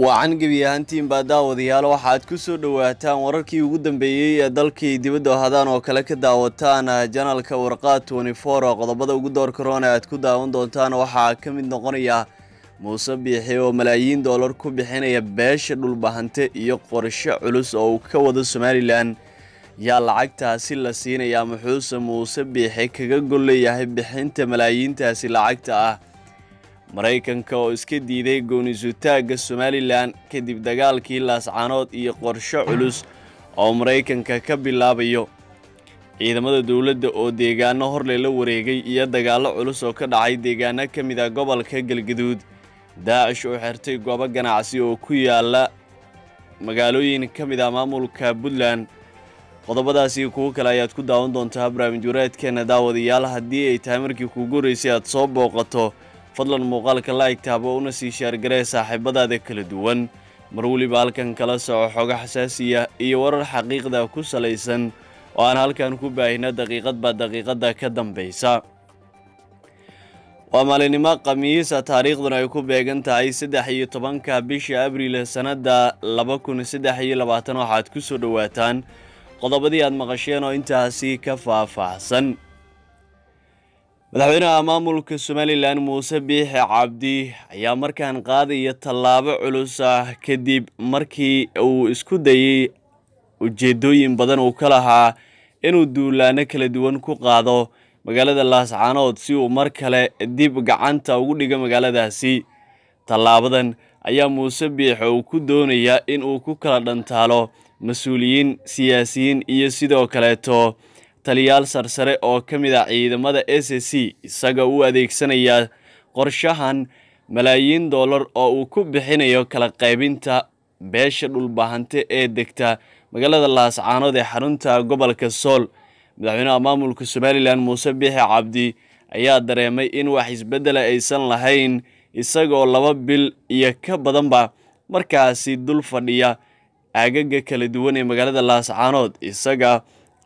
waacan gebi ahaantiinbaa daawadayaal waxaad ku soo dhowaataan wararkii ugu dambeeyey ee dalkii dibadda ohadaan oo kale ka daawataan ah, janalka warqaad twentyfour oo qodobada ugu doorkaroona aad ku daawan doontaan waxaa ka mid noqonaya muuse biixi oo malaayiin doolar ku bixinaya beesha dhulbahante iyo qorshe culus oo uu ka wado somalilan yaa lacagtaasi la siinayaa muxuuse muuse biixi kaga golleeyahay bixinta malaayiintaasi lacagta ah maraykanka oo iska diiday goonisuutaagga somalilan kadib dagaalkii laascaanood iyo qorsho culus oo maraykanka ka bilaabayo ciidamada dowladda oo deegaano horle la wareegay iyo dagaallo culus oo ka dhacay deegaano ka mid a ah gobolka galgaduud daacish oo xirtay goobo ganacsi oo ku yaala magaalooyin ka mid ah maamulka puntland qodobadaasi kuwo kale ayaad ku daawan doontaa barnaamij wareedkeena daawadayaal haddii ay tahay markii kuugu horeysay aad soo booqato fadlan muuqaalka laayg taabo una sii sheergaree saaxiibadaada kala duwan mar weliba halkan kala soco xooga xasaasiya iyo warar xaqiiqda ku salaysan oo aan halkan ku baahina daqiiqadba daqiiqadda ka dambaysa waa maalinimo khamiisa ah, taariikhduna ay ku beegan tahay saddex iyo tobanka bisha abriil sannadda laba kun saddex iyo labaatan waxaad ku soo dhowaataan qodobadii aad maqasheen oo intaasi ka faah-faahsan madaxweynaha maamulka somalilan muuse biixi cabdi ayaa markaan qaadaya tallaabo culus ah kadib markii uu isku dayey ujeedooyin badan uu ka lahaa inuu duulaano kala duwan ku qaado magaalada laascaanood si uu mar kale dib gacanta ugu dhigo magaaladaasi tallaabadan ayaa muuse biixi uu ku doonaya in uu ku kala dhantaalo mas-uuliyiin siyaasiyiin iyo sidoo kaleeto taliyaal sarsare oo ka mid ah ciidamada s c isaga u adeegsanayaa qorshahan malaayiin dollar oo uu ku bixinayo kala qaybinta beesha dhulbahante ee degta magaalada laascaanood ee xarunta gobolka sool madaxweynaha maamulka somalilan muuse bixi cabdi ayaa dareemay in wax isbeddela aysan lahayn isagoo laba bil iyo ka badanba markaasi dul fadhiya aagaga kala duwan ee magaalada laascaanood isaga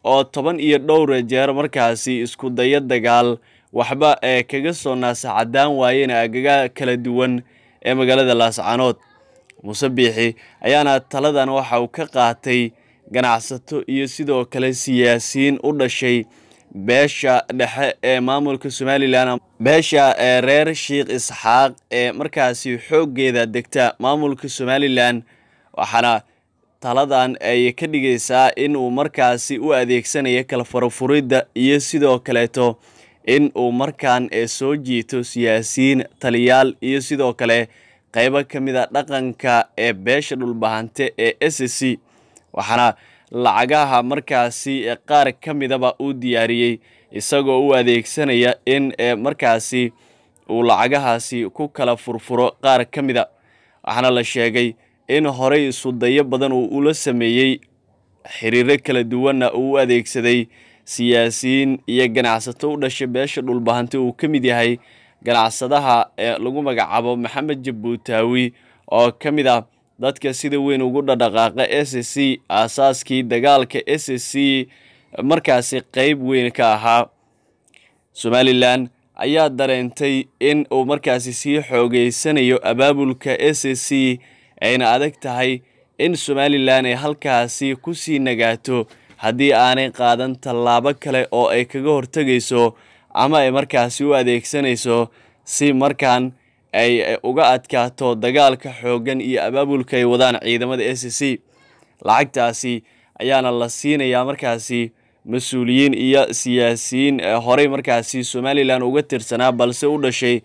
oo toban iyo dhowra jeer markaasi isku dayo dagaal waxba ee kaga soo naasa naasaxadaan waayeen agaga kala duwan ee magaalada laascanood muuse biixi ayaana taladan waxa uu ka qaatay ganacsato iyo sidoo kale siyaasiyiin u dhashay beesha dhexe ee maamulka somalilan beesha ee reer sheikh isxaaq ee markaasi xooggeeda degta maamulka somalilan waxaana taladan ay ka dhigaysaa in uu markaasi u adeegsanayo kala farafuridda iyo sidoo kaleeto in uu markaan soo jiito siyaasiyiin taliyaal iyo sidoo kale qaybo ka mid a ah dhaqanka ee beesha dhulbahante ee s c waxaana lacagaha markaasi qaar ka midaba uu diyaariyey isagoo u adeegsanaya in markaasi uu lacagahaasi ku kala furfuro qaar ka mida ah. waxaana la sheegay in horey isudayo badan uu ula sameeyey xiriiro kala duwanna ah uu u adeegsaday siyaasiyiin iyo ganacsato u dhashay beesha dhulbahanti uu ka mid yahay ganacsadaha ee lagu magacaabo maxamed jabuutaawi oo ka mid ah dadka sida weyn ugu dhadhaqaaqa s c aasaaskii dagaalka s c markaasi qayb weyn ka ahaa somalilan ayaa dareentay in uu markaasi sii xoogaysanayo abaabulka s c ayna adag tahay in somalilan ay halkaasi ku sii nagaato haddii aanay qaadan tallaabo kale oo ay kaga hortegayso ama ay markaasi u adeegsanayso si markaan ay uga adkaato dagaalka xooggan iyo abaabulka ay wadaan ciidamada a e c lacagtaasi ayaana la siinayaa markaasi mas-uuliyiin iyo siyaasiyiin eh, horay markaasi somalilan uga tirsanaa balse u dhashay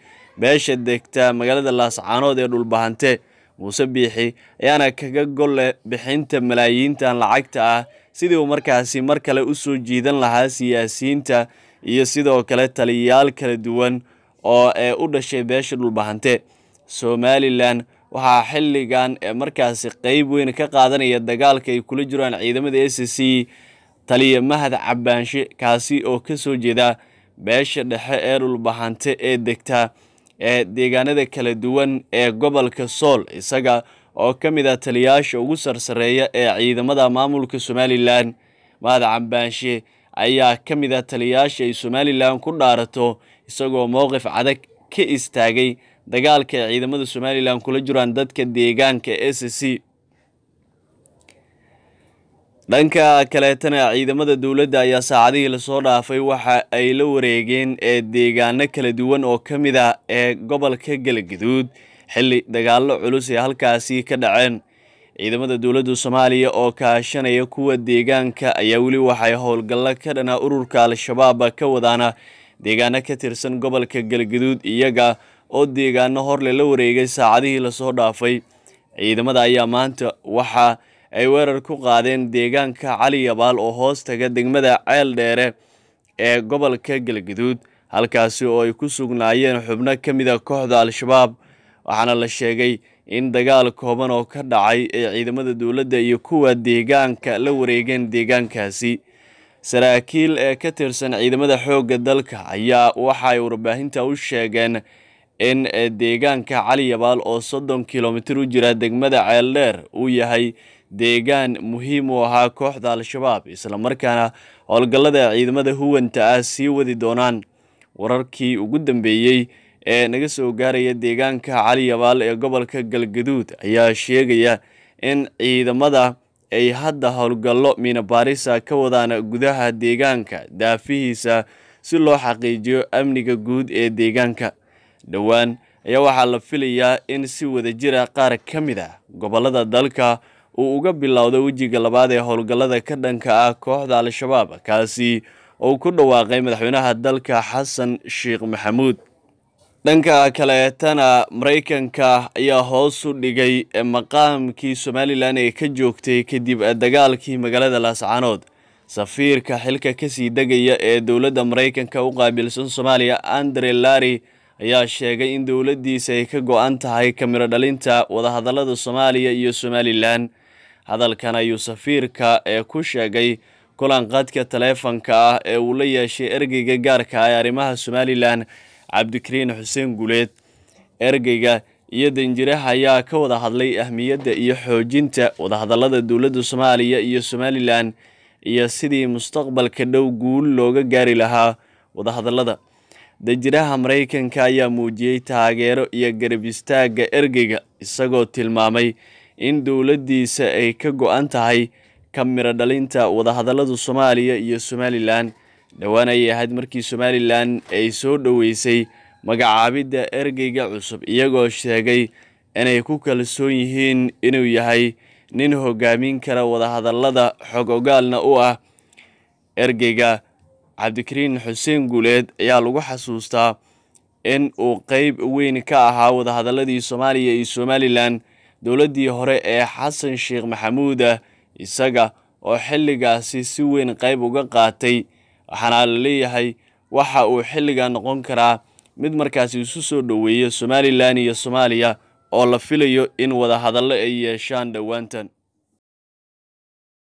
beesha degta magaalada laascaanood ee dhulbahante muuse biixi ayaana kaga golle bixinta malaayiintan lacagta ah sidii uu markaasi mar kale u soo jiidan lahaa siyaasiyiinta iyo sidoo kale taliyayaal kala duwan oo ee eh, u dhashay beesha dhulbahante somalilan waxaa xilligan ee eh, markaasi qeyb weyn ka qaadanaya dagaalka ay kula jiraan ciidamada s c c taliya mahad cabaanshe kaasi oo ka soo jeeda beesha dhexe ee dhulbahante ee degta ee deegaanada kala duwan ee gobolka sool isaga oo ka mid ah taliyayaasha ugu sarsareeya ee ciidamada maamulka somalilan mahad cambaanshe ayaa ka mid ah taliyayaasha ay somalilan ku dhaarato isagoo mowqif cadag ka istaagay dagaalka ay ciidamada somalilan kula jiraan dadka deegaanka s c dhanka kaleetana ciidamada dawladda ayaa saacadihii lasoo dhaafay waxa ay la wareegeen ee deegaano kala duwan oo ka mid ah ee gobolka galgaduud xilli dagaallo culus ee halkaasi ka dhaceen ciidamada dowladdu soomaaliya oo kaashanaya kuwa deegaanka ayaa weli waxay howlgallo ka dhanaa ururka al-shabaab ka wadaana deegaano ka tirsan gobolka galgaduud iyaga oo deegaano horle la wareegay saacadihii lasoo dhaafay ciidamada ayaa maanta waxaa ay weerar ku qaadeen deegaanka cali yabaal oo hoos taga degmada ceel dheere ee gobolka galgaduud halkaasi oo ay ku sugnaayeen xubno ka mid a ah kooxda al-shabaab waxaana la sheegay in dagaal kooban oo ka dhacay ay ciidamada dowladda iyo kuwa deegaanka la wareegeen deegaankaasi saraakiil ee ka tirsan ciidamada xoogga dalka ayaa waxa ay warbaahinta u sheegeen in eh, deegaanka cali yabaal oo soddon kilomitir u jira degmada ceeldheer uu yahay deegaan muhiim u ahaa kooxda al-shabaab islamarkaana howlgallada ciidamada huwanta ah sii wadi doonaan wararkii ugu dambeeyey ee naga soo gaaraya deegaanka cali yabaal ee gobolka galgaduud ayaa sheegaya in ciidamada ay hadda howlgallo miinabaarisa ah ka wadaan gudaha deegaanka daafihiisa si loo xaqiijiyo amniga guud ee deegaanka dhowaan ayaa waxaa la filayaa in si wada jira ah qaar ka mid a ah gobollada dalka uu uga bilowday wejiga labaad ee howlgallada ka dhanka ah kooxda al-shabaab kaasi uu ku dhawaaqay madaxweynaha dalka xasan sheekh maxamuud dhanka kaleetana tana maraykanka ayaa hoos u dhigay maqaamkii somalilan ee ka joogtay kadib dagaalkii magaalada laascaanood safiirka xilka kasii degaya ee dowladda maraykanka u qaabilsan soomaaliya andre lari ayaa sheegay in dowladdiisa ay ka go'an tahay kamiro dhalinta wadahadallada soomaaliya iyo somalilan hadalkan ayuu safiirka ee ku sheegay kulanqaadka taleefanka ah ee uu la yeeshay ergeyga gaarka ah ee arrimaha somalilan cabdikariin xuseen guleed ergeyga iyo danjiraha ayaa ka wada hadlay ahmiyadda iyo xoojinta wadahadallada dowladda soomaaliya iyo somalilan iyo sidii mustaqbalka dhow guul looga gaari lahaa wadahadallada danjiraha maraykanka ayaa muujiyey taageero iyo garab istaagga ergeyga isagoo tilmaamay in dowladdiisa ay ka go'an an tahay kamiro dhalinta wadahadallada soomaaliya iyo somalilan dhowaan ayay ahayd markii somalilan ay soo dhoweysay magacaabidda ergeyga cusub iyagoo sheegay inay ku kalsoon yihiin inuu yahay nin hoggaamin kara wadahadallada xog ogaalna u ah ergeyga cabdikariin xuseen guuleed ayaa lagu xasuustaa in uu qeyb weyn ka ahaa wadahadalladii soomaaliya iyo somalilan dowladdii hore ee xasan sheekh ah isaga oo xilligaasi si weyn qayb uga qaatay waxaana la leeyahay waxa uu xilligan noqon karaa mid markaasi isu soo dhoweeya somalilan iyo soomaaliya oo la filayo in wadahadallo ay yeeshaan dhowaantan